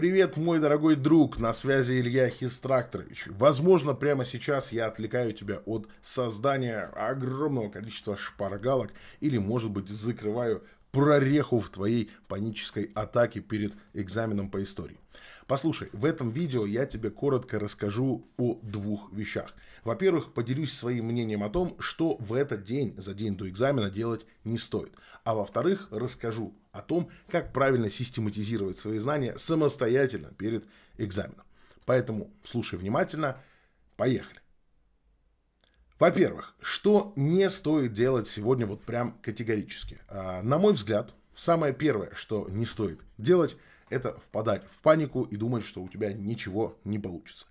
Привет, мой дорогой друг, на связи Илья Хистракторович. Возможно, прямо сейчас я отвлекаю тебя от создания огромного количества шпаргалок или, может быть, закрываю прореху в твоей панической атаке перед экзаменом по истории. Послушай, в этом видео я тебе коротко расскажу о двух вещах – во-первых, поделюсь своим мнением о том, что в этот день, за день до экзамена, делать не стоит. А во-вторых, расскажу о том, как правильно систематизировать свои знания самостоятельно перед экзаменом. Поэтому слушай внимательно. Поехали. Во-первых, что не стоит делать сегодня вот прям категорически? А, на мой взгляд, самое первое, что не стоит делать, это впадать в панику и думать, что у тебя ничего не получится.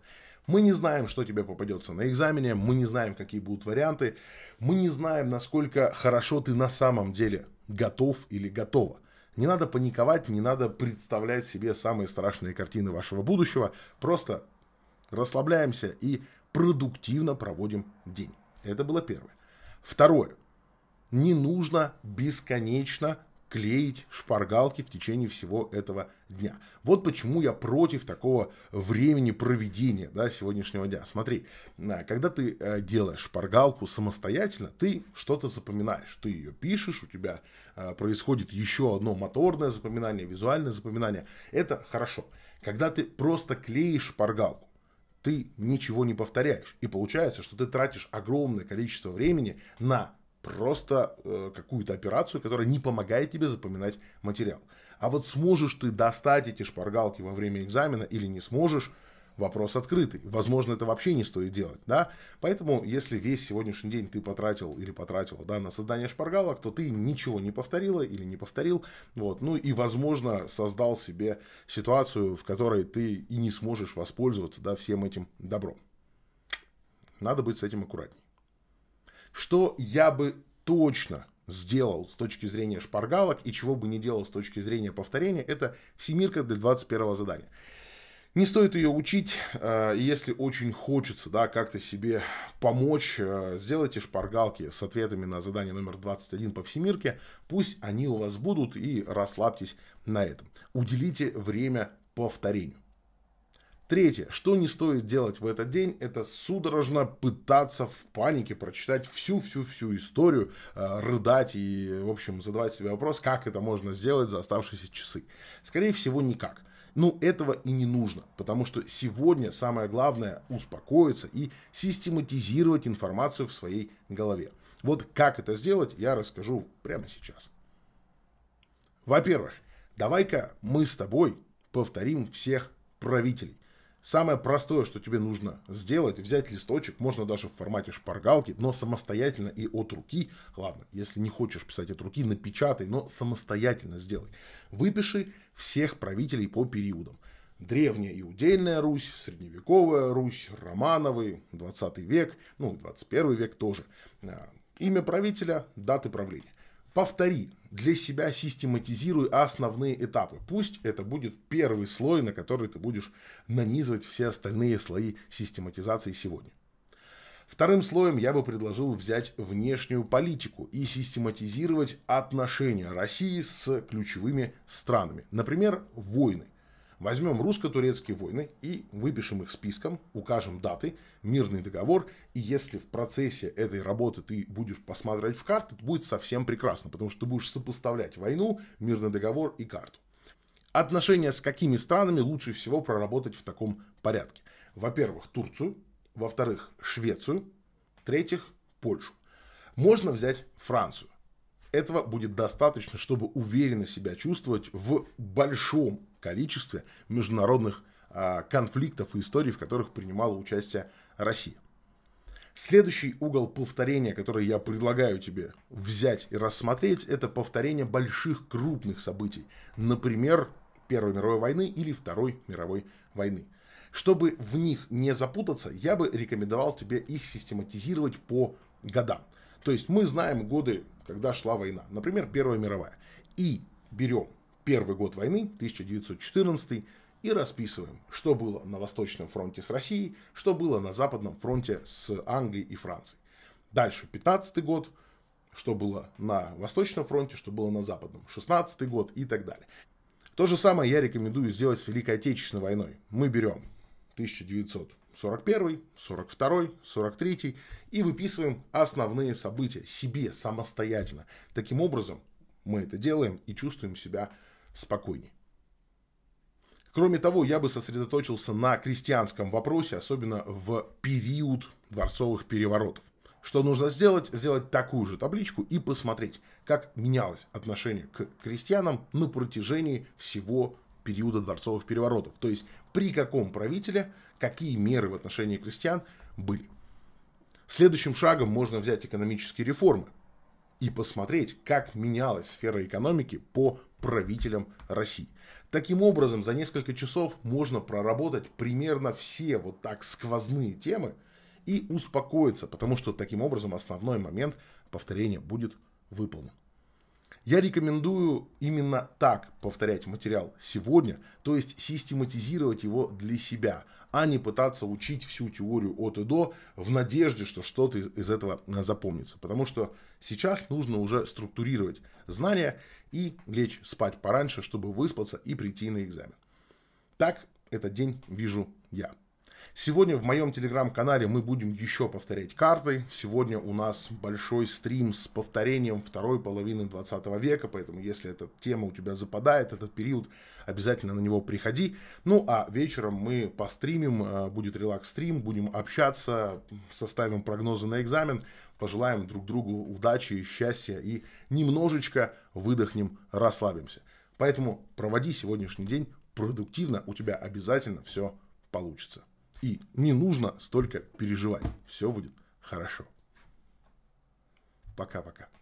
Мы не знаем, что тебе попадется на экзамене, мы не знаем, какие будут варианты, мы не знаем, насколько хорошо ты на самом деле готов или готова. Не надо паниковать, не надо представлять себе самые страшные картины вашего будущего, просто расслабляемся и продуктивно проводим день. Это было первое. Второе. Не нужно бесконечно клеить шпаргалки в течение всего этого дня. Вот почему я против такого времени проведения да, сегодняшнего дня. Смотри, а, когда ты э, делаешь шпаргалку самостоятельно, ты что-то запоминаешь. Ты ее пишешь, у тебя э, происходит еще одно моторное запоминание, визуальное запоминание. Это хорошо. Когда ты просто клеишь шпаргалку, ты ничего не повторяешь. И получается, что ты тратишь огромное количество времени на просто э, какую-то операцию, которая не помогает тебе запоминать материал. А вот сможешь ты достать эти шпаргалки во время экзамена или не сможешь, вопрос открытый. Возможно, это вообще не стоит делать, да? Поэтому, если весь сегодняшний день ты потратил или потратила, да, на создание шпаргалок, то ты ничего не повторила или не повторил, вот. Ну и, возможно, создал себе ситуацию, в которой ты и не сможешь воспользоваться, да, всем этим добром. Надо быть с этим аккуратней что я бы точно сделал с точки зрения шпаргалок и чего бы не делал с точки зрения повторения, это всемирка для 21 задания. Не стоит ее учить, э, если очень хочется да, как-то себе помочь. Э, сделайте шпаргалки с ответами на задание номер 21 по всемирке. Пусть они у вас будут и расслабьтесь на этом. Уделите время повторению. Третье, что не стоит делать в этот день, это судорожно пытаться в панике прочитать всю-всю-всю историю, э, рыдать и, в общем, задавать себе вопрос, как это можно сделать за оставшиеся часы. Скорее всего, никак. Ну, этого и не нужно, потому что сегодня самое главное успокоиться и систематизировать информацию в своей голове. Вот как это сделать, я расскажу прямо сейчас. Во-первых, давай-ка мы с тобой повторим всех правителей. Самое простое, что тебе нужно сделать, взять листочек, можно даже в формате шпаргалки, но самостоятельно и от руки, ладно, если не хочешь писать от руки, напечатай, но самостоятельно сделай. Выпиши всех правителей по периодам. Древняя и Русь, средневековая Русь, Романовы, 20 век, ну, 21 век тоже. А, имя правителя, даты правления. Повтори для себя систематизируй основные этапы. Пусть это будет первый слой, на который ты будешь нанизывать все остальные слои систематизации сегодня. Вторым слоем я бы предложил взять внешнюю политику и систематизировать отношения России с ключевыми странами. Например, войны – Возьмем русско-турецкие войны и выпишем их списком, укажем даты, мирный договор, и если в процессе этой работы ты будешь посмотреть в карты, это будет совсем прекрасно, потому что ты будешь сопоставлять войну, мирный договор и карту. Отношения с какими странами лучше всего проработать в таком порядке? Во-первых, Турцию, во-вторых, Швецию, в-третьих, Польшу. Можно взять Францию. Этого будет достаточно, чтобы уверенно себя чувствовать в большом количестве международных а, конфликтов и историй, в которых принимала участие Россия. Следующий угол повторения, который я предлагаю тебе взять и рассмотреть, это повторение больших крупных событий. Например, Первой мировой войны или Второй мировой войны. Чтобы в них не запутаться, я бы рекомендовал тебе их систематизировать по годам. То есть мы знаем годы, когда шла война. Например, Первая мировая. И берем первый год войны, 1914, и расписываем, что было на Восточном фронте с Россией, что было на Западном фронте с Англией и Францией. Дальше, 15 год, что было на Восточном фронте, что было на Западном, 16 год и так далее. То же самое я рекомендую сделать с Великой Отечественной войной. Мы берем 1941, 42, 43 и выписываем основные события себе самостоятельно. Таким образом, мы это делаем и чувствуем себя спокойнее. Кроме того, я бы сосредоточился на крестьянском вопросе, особенно в период дворцовых переворотов. Что нужно сделать? Сделать такую же табличку и посмотреть, как менялось отношение к крестьянам на протяжении всего периода дворцовых переворотов. То есть при каком правителе какие меры в отношении крестьян были. Следующим шагом можно взять экономические реформы и посмотреть, как менялась сфера экономики по правителям России. Таким образом, за несколько часов можно проработать примерно все вот так сквозные темы и успокоиться, потому что таким образом основной момент повторения будет выполнен. Я рекомендую именно так повторять материал сегодня, то есть систематизировать его для себя – а не пытаться учить всю теорию от и до в надежде, что что-то из этого э, запомнится. Потому что сейчас нужно уже структурировать знания и лечь спать пораньше, чтобы выспаться и прийти на экзамен. Так этот день вижу я. Сегодня в моем телеграм-канале мы будем еще повторять карты. Сегодня у нас большой стрим с повторением второй половины 20 века, поэтому если эта тема у тебя западает, этот период, обязательно на него приходи. Ну а вечером мы постримим, э, будет релакс-стрим, будем общаться, составим прогнозы на экзамен, пожелаем друг другу удачи, и счастья и немножечко выдохнем, расслабимся. Поэтому проводи сегодняшний день продуктивно, у тебя обязательно все получится. И не нужно столько переживать. Все будет хорошо. Пока-пока.